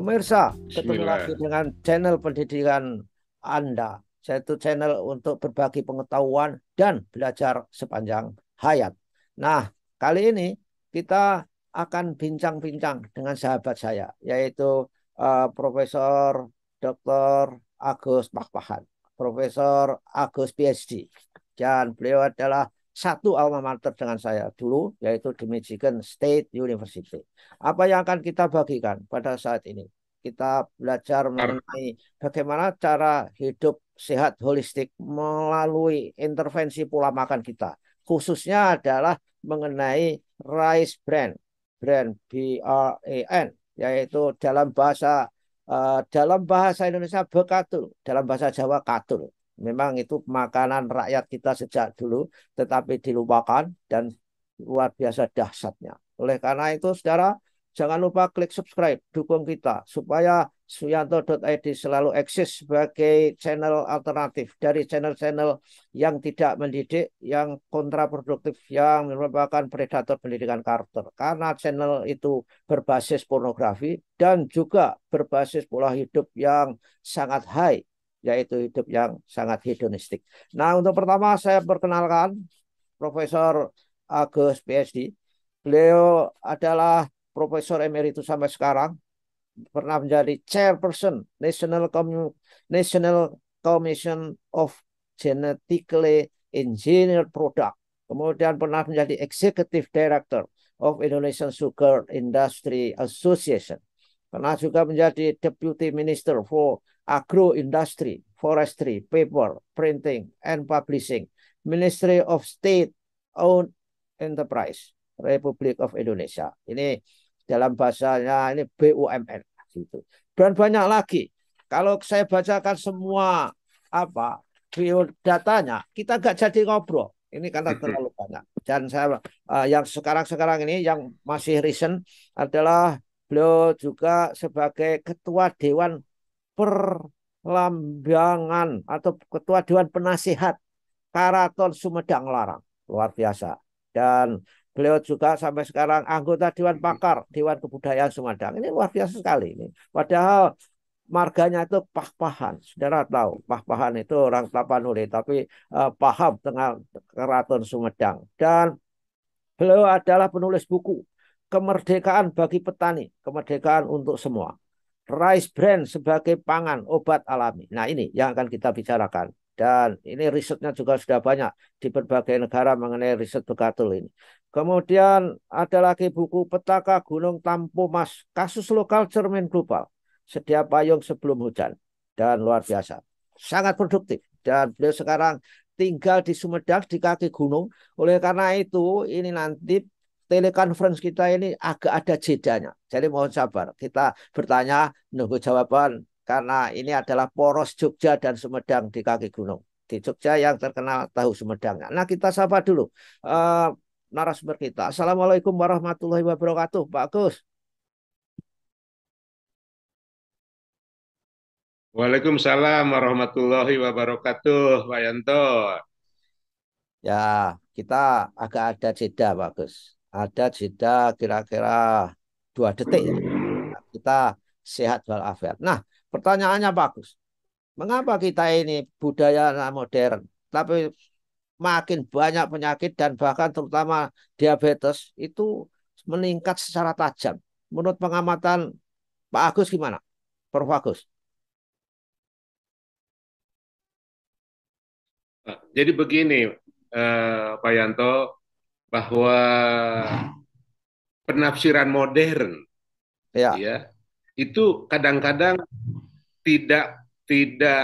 Pemirsa, ketemu lagi dengan channel pendidikan Anda. yaitu channel untuk berbagi pengetahuan dan belajar sepanjang hayat. Nah, kali ini kita akan bincang-bincang dengan sahabat saya, yaitu uh, Profesor Dr. Agus Pakpahan, Profesor Agus PhD. Dan beliau adalah satu alma mater dengan saya dulu yaitu di Michigan State University. Apa yang akan kita bagikan pada saat ini? Kita belajar mengenai bagaimana cara hidup sehat holistik melalui intervensi pola makan kita. Khususnya adalah mengenai rice brand, brand B R A N yaitu dalam bahasa uh, dalam bahasa Indonesia bekatul, dalam bahasa Jawa katul. Memang itu makanan rakyat kita sejak dulu, tetapi dilupakan dan luar biasa dahsyatnya. Oleh karena itu, saudara, jangan lupa klik subscribe, dukung kita, supaya suyanto.id selalu eksis sebagai channel alternatif dari channel-channel yang tidak mendidik, yang kontraproduktif, yang merupakan predator pendidikan karakter. Karena channel itu berbasis pornografi dan juga berbasis pola hidup yang sangat high yaitu hidup yang sangat hedonistik. Nah, untuk pertama saya perkenalkan Profesor Agus PhD. Beliau adalah profesor emeritus sampai sekarang pernah menjadi chairperson National Com National Commission of Genetically Engineered Product. Kemudian pernah menjadi executive director of Indonesian Sugar Industry Association. Pernah juga menjadi deputy minister for agro industry, forestry, paper, printing, and publishing, Ministry of State Owned Enterprise, Republik of Indonesia. Ini dalam bahasanya ini BUMN gitu. Dan banyak lagi. Kalau saya bacakan semua apa biodatanya, kita nggak jadi ngobrol. Ini karena mm-hmm. terlalu banyak. Dan saya uh, yang sekarang-sekarang ini yang masih recent adalah beliau juga sebagai ketua Dewan perlambangan atau ketua dewan penasihat Karaton Sumedang Larang. Luar biasa. Dan beliau juga sampai sekarang anggota dewan hmm. pakar Dewan Kebudayaan Sumedang. Ini luar biasa sekali ini. Padahal marganya itu pah-pahan. Saudara tahu, pah-pahan itu orang Tapanuli tapi uh, paham dengan Keraton Sumedang dan beliau adalah penulis buku Kemerdekaan bagi Petani, Kemerdekaan untuk Semua rice Brand sebagai pangan obat alami. Nah ini yang akan kita bicarakan. Dan ini risetnya juga sudah banyak di berbagai negara mengenai riset bekatul ini. Kemudian ada lagi buku Petaka Gunung Tampu Mas, kasus lokal cermin global, Setiap payung sebelum hujan. Dan luar biasa, sangat produktif. Dan beliau sekarang tinggal di Sumedang di kaki gunung. Oleh karena itu ini nanti telekonferensi kita ini agak ada jedanya. Jadi mohon sabar. Kita bertanya, nunggu jawaban. Karena ini adalah poros Jogja dan Sumedang di kaki gunung. Di Jogja yang terkenal tahu Sumedangnya. Nah kita sapa dulu uh, narasumber kita. Assalamualaikum warahmatullahi wabarakatuh Pak Gus. Waalaikumsalam warahmatullahi wabarakatuh Pak Yanto. Ya, kita agak ada jeda Pak Gus ada jeda kira-kira dua detik ya. Nah, kita sehat walafiat. Nah, pertanyaannya bagus. Mengapa kita ini budaya modern, tapi makin banyak penyakit dan bahkan terutama diabetes itu meningkat secara tajam. Menurut pengamatan Pak Agus gimana? Prof. Agus. Jadi begini, eh, Pak Yanto, bahwa penafsiran modern ya, ya itu kadang-kadang tidak tidak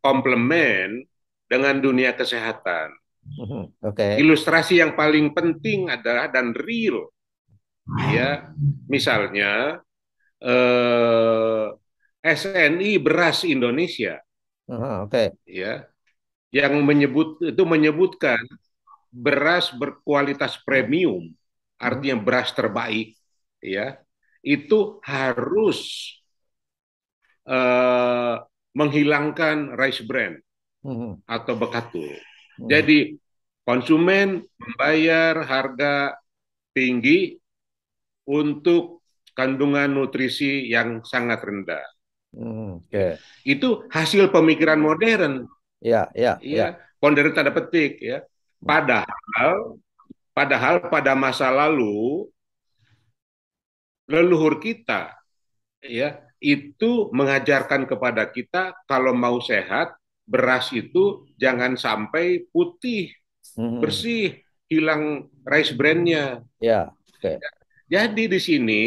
komplement dengan dunia kesehatan. Mhm, okay. Ilustrasi yang paling penting adalah dan real, ya misalnya eh, SNI beras Indonesia, uh, mhm, okay. ya yang menyebut itu menyebutkan beras berkualitas premium, artinya hmm. beras terbaik, ya itu harus uh, menghilangkan rice brand hmm. atau bekatul. Hmm. Jadi konsumen membayar harga tinggi untuk kandungan nutrisi yang sangat rendah. oke okay. Itu hasil pemikiran modern. Ya, ya, iya, ya. ya. Ponder tanda petik ya. Padahal padahal pada masa lalu leluhur kita ya itu mengajarkan kepada kita kalau mau sehat beras itu jangan sampai putih hmm. bersih hilang rice brandnya ya okay. Ya, jadi di sini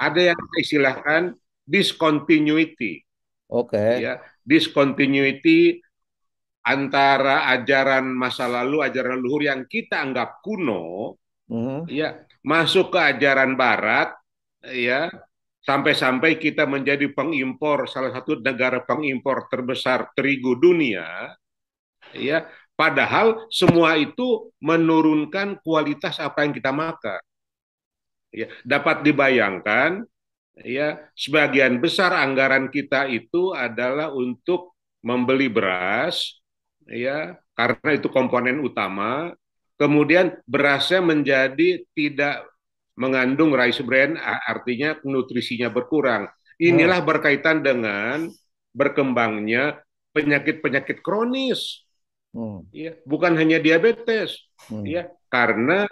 ada yang istilahkan discontinuity oke okay. ya discontinuity antara ajaran masa lalu, ajaran leluhur yang kita anggap kuno, mm-hmm. ya masuk ke ajaran barat, ya sampai-sampai kita menjadi pengimpor salah satu negara pengimpor terbesar terigu dunia, ya padahal semua itu menurunkan kualitas apa yang kita makan. Ya, dapat dibayangkan ya sebagian besar anggaran kita itu adalah untuk membeli beras ya karena itu komponen utama. Kemudian berasnya menjadi tidak mengandung rice bran, artinya nutrisinya berkurang. Inilah hmm. berkaitan dengan berkembangnya penyakit-penyakit kronis. Hmm. Ya, bukan hanya diabetes, hmm. ya, karena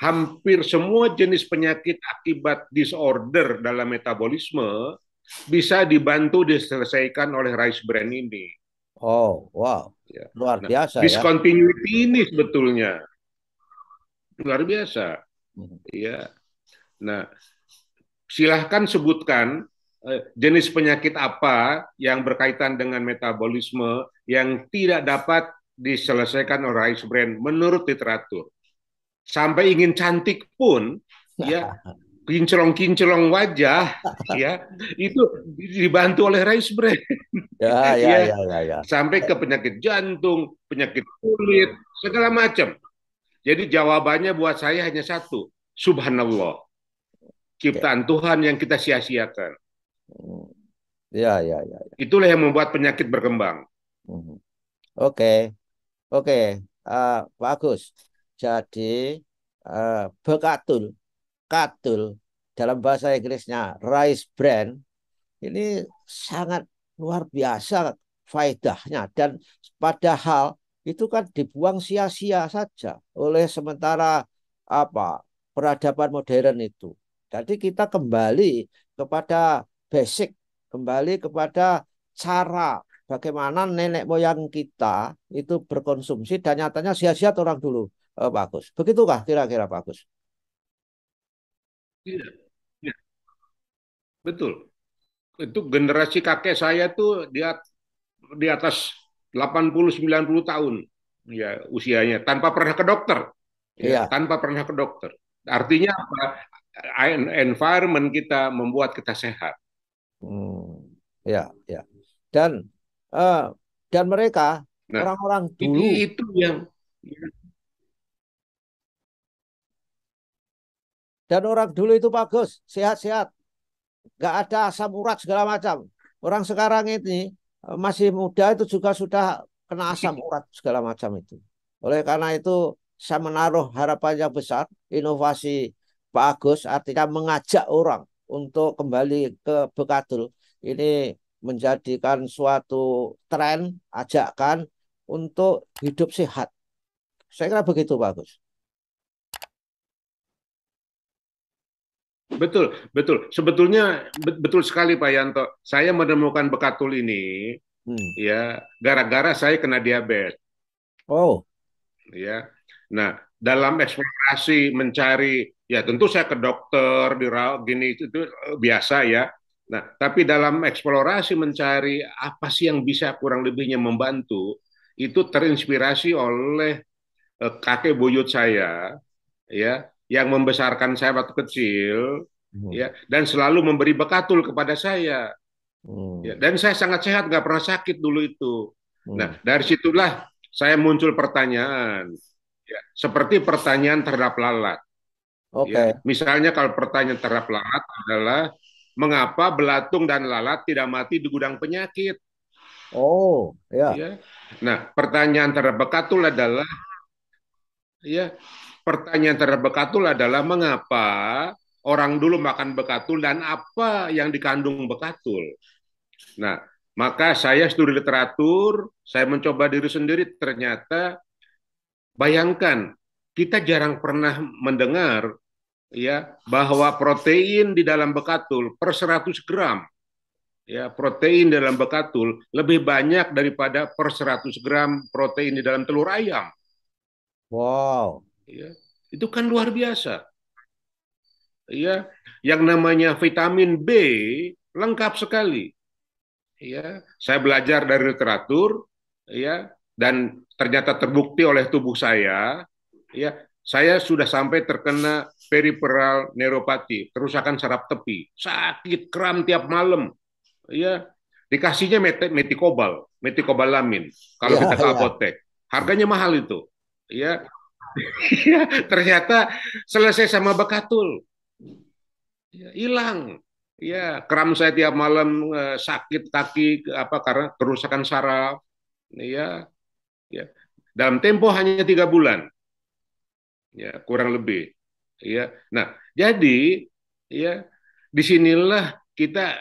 hampir semua jenis penyakit akibat disorder dalam metabolisme bisa dibantu diselesaikan oleh rice bran ini. Oh, wow. Ya. Luar biasa nah, discontinuity ya. ini sebetulnya luar biasa. Hmm. Iya. Nah, silahkan sebutkan eh, jenis penyakit apa yang berkaitan dengan metabolisme yang tidak dapat diselesaikan oleh Rice Brand menurut literatur. Sampai ingin cantik pun ya kinclong-kinclong wajah ya itu dibantu oleh rice bread ya, ya, ya, ya, ya, ya. sampai ke penyakit jantung penyakit kulit segala macam jadi jawabannya buat saya hanya satu subhanallah ciptaan ya. Tuhan yang kita sia-siakan ya, ya ya ya itulah yang membuat penyakit berkembang mhm. oke oke uh, bagus jadi uh, bekatul katul dalam bahasa Inggrisnya rice bran ini sangat luar biasa faedahnya dan padahal itu kan dibuang sia-sia saja oleh sementara apa peradaban modern itu. Jadi kita kembali kepada basic, kembali kepada cara bagaimana nenek moyang kita itu berkonsumsi dan nyatanya sia-sia orang dulu. Eh, bagus. Begitukah kira-kira bagus? Iya. Iya. Betul. Itu generasi kakek saya tuh di, at di atas 80-90 tahun ya usianya tanpa pernah ke dokter. Iya, iya. tanpa pernah ke dokter. Artinya apa? Environment kita membuat kita sehat. Hmm. Ya, ya. Dan uh, dan mereka nah, orang-orang nah, dulu itu yang Dan orang dulu itu bagus, sehat-sehat. Gak ada asam urat segala macam. Orang sekarang ini eh, masih muda itu juga sudah kena asam urat segala macam itu. Oleh karena itu saya menaruh harapan yang besar inovasi Pak Agus artinya mengajak orang untuk kembali ke Bekadul ini menjadikan suatu tren ajakan untuk hidup sehat. Saya kira begitu Pak Agus. Betul, betul. Sebetulnya betul sekali Pak Yanto. Saya menemukan bekatul ini hmm. ya gara-gara saya kena diabetes. Oh. Ya. Nah, dalam eksplorasi mencari ya tentu saya ke dokter di gini itu, itu eh, biasa ya. Nah, tapi dalam eksplorasi mencari apa sih yang bisa kurang lebihnya membantu, itu terinspirasi oleh eh, kakek buyut saya, ya yang membesarkan saya waktu kecil hmm. ya dan selalu memberi bekatul kepada saya hmm. ya, dan saya sangat sehat nggak pernah sakit dulu itu hmm. nah dari situlah saya muncul pertanyaan ya, seperti pertanyaan terhadap lalat Oke. Okay. Ya, misalnya kalau pertanyaan terhadap lalat adalah mengapa belatung dan lalat tidak mati di gudang penyakit? Oh, ya. ya. Nah, pertanyaan terhadap bekatul adalah ya pertanyaan terhadap bekatul adalah mengapa orang dulu makan bekatul dan apa yang dikandung bekatul. Nah, maka saya studi literatur, saya mencoba diri sendiri ternyata bayangkan kita jarang pernah mendengar ya bahwa protein di dalam bekatul per 100 gram ya protein dalam bekatul lebih banyak daripada per 100 gram protein di dalam telur ayam. Wow. Ya, itu kan luar biasa. Ya, yang namanya vitamin B lengkap sekali. Ya, saya belajar dari literatur, ya, dan ternyata terbukti oleh tubuh saya, ya, saya sudah sampai terkena peripheral neuropati, kerusakan saraf tepi, sakit kram tiap malam, ya, dikasihnya met metikobal, metikobalamin kalau ya, kita ke iya. apotek. Ya. Harganya mahal itu. Ya, Iya, ternyata selesai sama Bakatul. Ya, hilang. Ya, kram saya tiap malam eh, sakit kaki apa karena kerusakan saraf. Ya. Ya. Dalam tempo hanya tiga bulan. Ya, kurang lebih. Ya. Nah, jadi ya disinilah kita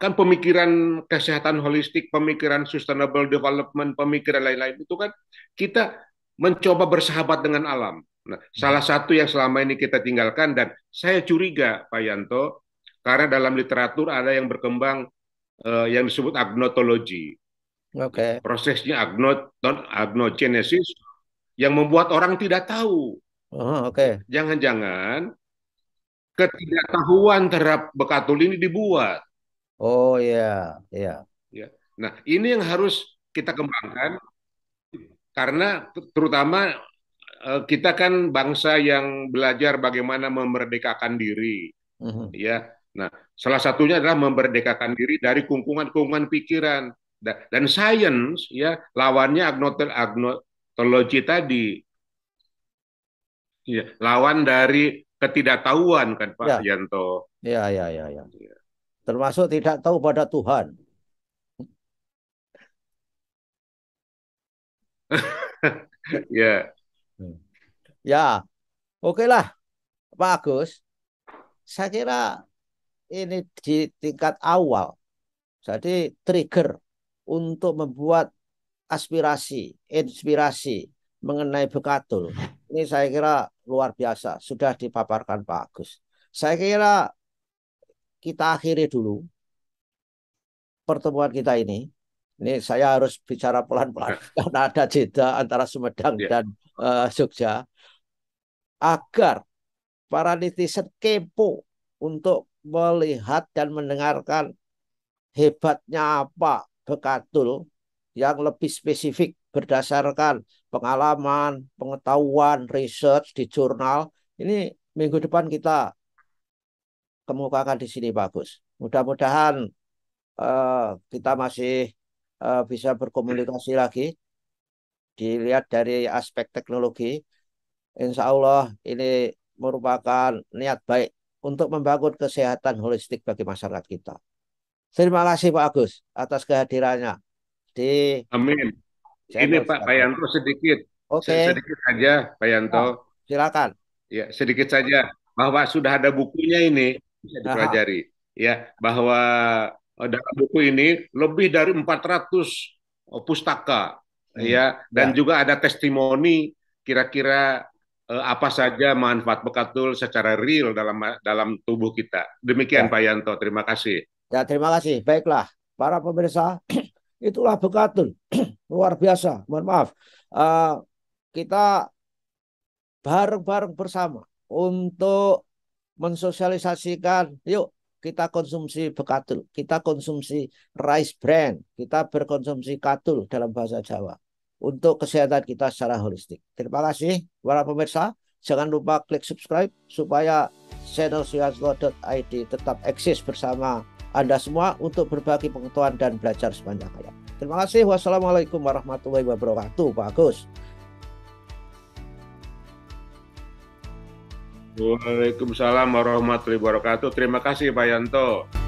kan pemikiran kesehatan holistik, pemikiran sustainable development, pemikiran lain-lain itu kan kita mencoba bersahabat dengan alam. Nah, salah hmm. satu yang selama ini kita tinggalkan dan saya curiga Pak Yanto karena dalam literatur ada yang berkembang eh, yang disebut agnotologi. Okay. Prosesnya agnot agnogenesis yang membuat orang tidak tahu. Oh, okay. Jangan-jangan ketidaktahuan terhadap bekatul ini dibuat. Oh ya, yeah. ya. Yeah. Ya. Nah, ini yang harus kita kembangkan karena terutama eh, kita kan bangsa yang belajar bagaimana memerdekakan diri, uh-huh. ya. Nah, salah satunya adalah memerdekakan diri dari kungkungan-kungkungan pikiran dan sains, ya. Lawannya agnotologi tadi, ya. Lawan dari ketidaktahuan kan Pak ya. Yanto. Ya, ya, ya, ya. Iya. Termasuk tidak tahu pada Tuhan. ya. Ya, oke lah, Pak Agus. Saya kira ini di tingkat awal. Jadi trigger untuk membuat aspirasi, inspirasi mengenai Bekatul. Ini saya kira luar biasa. Sudah dipaparkan Pak Agus. Saya kira kita akhiri dulu pertemuan kita ini. Ini saya harus bicara pelan-pelan karena ada jeda antara Sumedang yeah. dan uh, Jogja agar para netizen kepo untuk melihat dan mendengarkan hebatnya apa Bekatul yang lebih spesifik berdasarkan pengalaman, pengetahuan, research di jurnal. Ini minggu depan kita kemukakan di sini bagus. Mudah-mudahan uh, kita masih uh, bisa berkomunikasi lagi dilihat dari aspek teknologi insya Allah ini merupakan niat baik untuk membangun kesehatan holistik bagi masyarakat kita. Terima kasih Pak Agus atas kehadirannya di Amin. Channel ini Pak Bayanto sedikit. Oke. Okay. Sedikit saja Pak Yanto. Oh, silakan. Ya, sedikit saja bahwa sudah ada bukunya ini bisa dipelajari. Aha. Ya, bahwa Eh, dalam buku ini lebih dari 400 eh, pustaka hmm. ya dan ya. juga ada testimoni kira-kira eh, apa saja manfaat bekatul secara real dalam dalam tubuh kita. Demikian ya. Pak Yanto, terima kasih. Ya, terima kasih. Baiklah, para pemirsa, itulah bekatul luar biasa. Mohon maaf. Uh, kita bareng-bareng bersama untuk mensosialisasikan yuk kita konsumsi bekatul, kita konsumsi rice bran, kita berkonsumsi katul dalam bahasa Jawa untuk kesehatan kita secara holistik. Terima kasih para pemirsa. Jangan lupa klik subscribe supaya channel id tetap eksis bersama Anda semua untuk berbagi pengetahuan dan belajar sepanjang hayat. Terima kasih. Wassalamualaikum warahmatullahi wabarakatuh. Bagus. Waalaikumsalam warahmatullahi wabarakatuh. Terima kasih Pak Yanto.